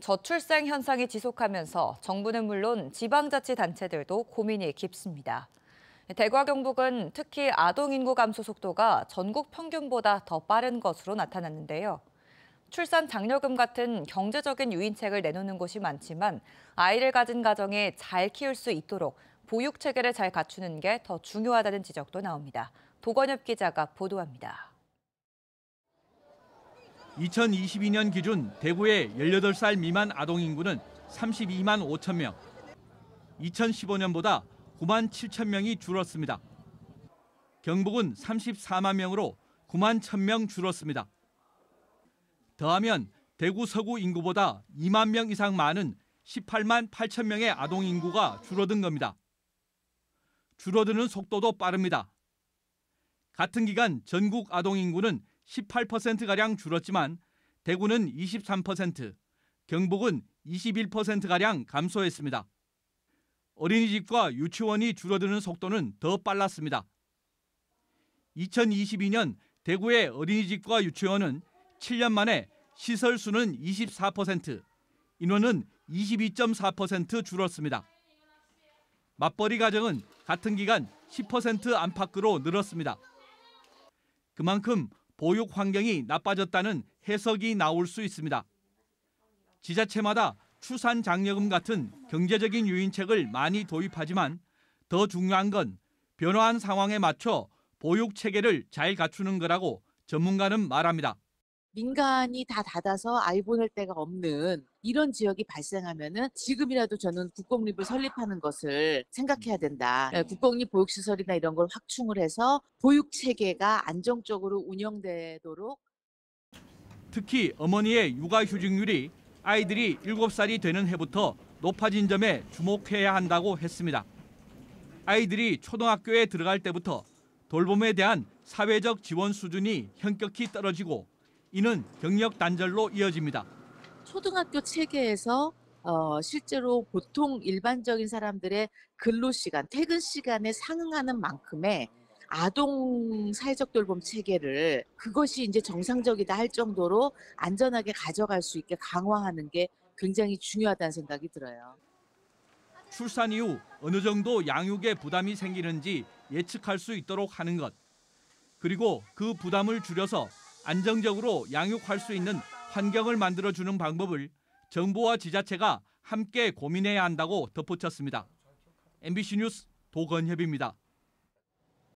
저출생 현상이 지속하면서 정부는 물론 지방자치단체들도 고민이 깊습니다. 대과 경북은 특히 아동 인구 감소 속도가 전국 평균보다 더 빠른 것으로 나타났는데요. 출산 장려금 같은 경제적인 유인책을 내놓는 곳이 많지만 아이를 가진 가정에 잘 키울 수 있도록 보육 체계를 잘 갖추는 게 더 중요하다는 지적도 나옵니다. 도건엽 기자가 보도합니다. 2022년 기준 대구의 18살 미만 아동 인구는 32만 5천 명, 2015년보다 9만 7천 명이 줄었습니다. 경북은 34만 명으로 9만 1천 명 줄었습니다. 더하면 대구 서구 인구보다 2만 명 이상 많은 18만 8천 명의 아동 인구가 줄어든 겁니다. 줄어드는 속도도 빠릅니다. 같은 기간 전국 아동 인구는 18%가량 줄었지만 대구는 23%, 경북은 21%가량 감소했습니다. 어린이집과 유치원이 줄어드는 속도는 더 빨랐습니다. 2022년 대구의 어린이집과 유치원은 7년 만에 시설 수는 24%, 인원은 22.4% 줄었습니다. 맞벌이 가정은 같은 기간 10% 안팎으로 늘었습니다. 그만큼 보육 환경이 나빠졌다는 해석이 나올 수 있습니다. 지자체마다 추산 장려금 같은 경제적인 유인책을 많이 도입하지만 더 중요한 건 변화한 상황에 맞춰 보육 체계를 잘 갖추는 거라고 전문가는 말합니다. 민간이 다 닫아서 아이 보낼 데가 없는 이런 지역이 발생하면은 지금이라도 저는 국공립을 설립하는 것을 생각해야 음. 된다. 예, 네. 국공립 보육시설이나 이런 걸 확충을 해서 보육 체계가 안정적으로 운영되도록 특히 어머니의 육아휴직률이 아이들이 7살이 되는 해부터 높아진 점에 주목해야 한다고 했습니다. 아이들이 초등학교에 들어갈 때부터 돌봄에 대한 사회적 지원 수준이 현격히 떨어지고 이는 경력 단절로 이어집니다. 초등학교 체계에서 어, 실제로 보통 일반적인 사람들의 근로 시간, 퇴근 시간에 상응하는 만큼의 아동 사회적 돌봄 체계를 그것이 이제 정상적이다 할 정도로 안전하게 가져갈 수 있게 강화하는 게 굉장히 중요하다는 생각이 들어요. 출산 이후 어느 정도 양육에 부담이 생기는지 예측할 수 있도록 하는 것. 그리고 그 부담을 줄여서 안정적으로 양육할 수 있는 환경을 만들어주는 방법을 정부와 지자체가 함께 고민해야 한다고 덧붙였습니다. MBC 뉴스 도건협입니다.